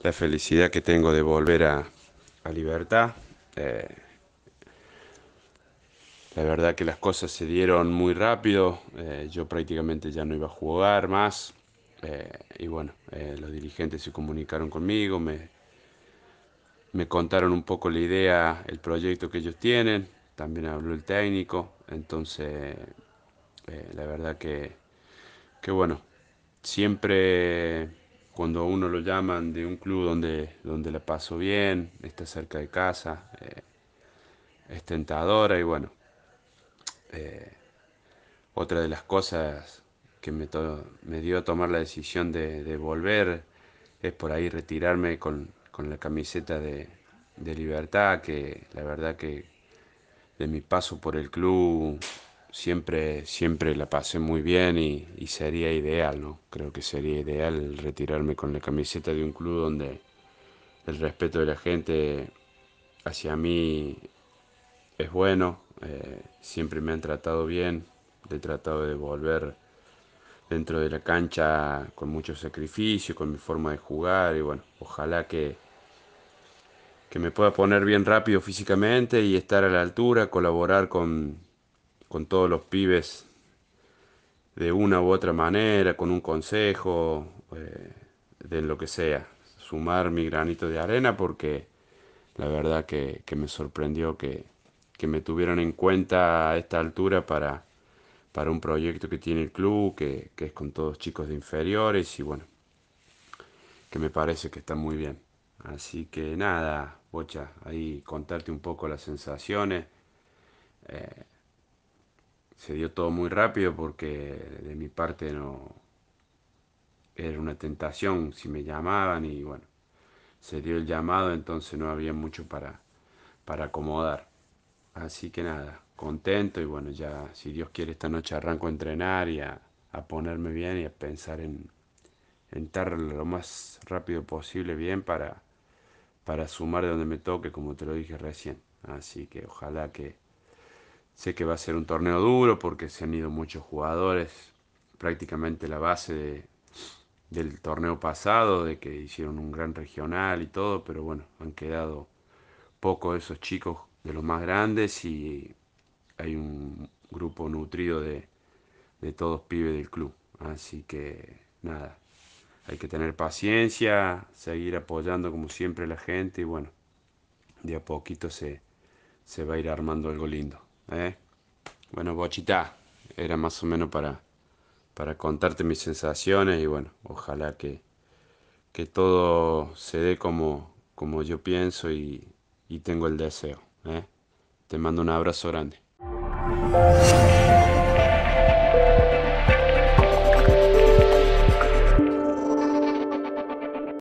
La felicidad que tengo de volver a, libertad. Eh, la verdad que las cosas se dieron muy rápido. Eh, yo prácticamente ya no iba a jugar más. Eh, y bueno, los dirigentes se comunicaron conmigo, me, me contaron un poco la idea, el proyecto que ellos tienen también habló el técnico, entonces eh, la verdad que, que, bueno, siempre cuando uno lo llaman de un club donde, donde la paso bien, está cerca de casa, eh, es tentadora y bueno, eh, otra de las cosas que me, me dio a tomar la decisión de, de volver es por ahí retirarme con, con la camiseta de, de libertad, que la verdad que de mi paso por el club siempre, siempre la pasé muy bien y, sería ideal, ¿no? Creo que sería ideal retirarme con la camiseta de un club donde el respeto de la gente hacia mí es bueno, eh, siempre me han tratado bien, he tratado de volver dentro de la cancha con mucho sacrificio, con mi forma de jugar y bueno, ojalá que que me pueda poner bien rápido físicamente y estar a la altura, colaborar con, con todos los pibes de una u otra manera, con un consejo, eh, de lo que sea, sumar mi granito de arena porque la verdad que, me sorprendió que, que, me tuvieron en cuenta a esta altura para, para un proyecto que tiene el club, que, que es con todos chicos de inferiores y bueno, que me parece que está muy bien. Así que nada, Bocha, ahí contarte un poco las sensaciones. Eh, se dio todo muy rápido porque de mi parte no era una tentación si me llamaban y bueno, se dio el llamado, entonces no había mucho para, para acomodar. Así que nada, contento y bueno, ya si Dios quiere esta noche arranco a entrenar y a, ponerme bien y a pensar en, entrar lo más rápido posible bien para para sumar de donde me toque, como te lo dije recién. Así que ojalá que sé que va a ser un torneo duro porque se han ido muchos jugadores, prácticamente la base del torneo pasado, de que hicieron un gran regional y todo, pero bueno, han quedado pocos esos chicos de los más grandes y hay un grupo nutrido de, de todos pibes del club. Así que nada, hay que tener paciencia, seguir apoyando como siempre la gente y bueno, de a poquito se, se va a ir armando algo lindo. ¿eh? Bueno, bochita, era más o menos para, para contarte mis sensaciones y bueno, ojalá que, que todo se dé como, como yo pienso y, y tengo el deseo. ¿eh? Te mando un abrazo grande.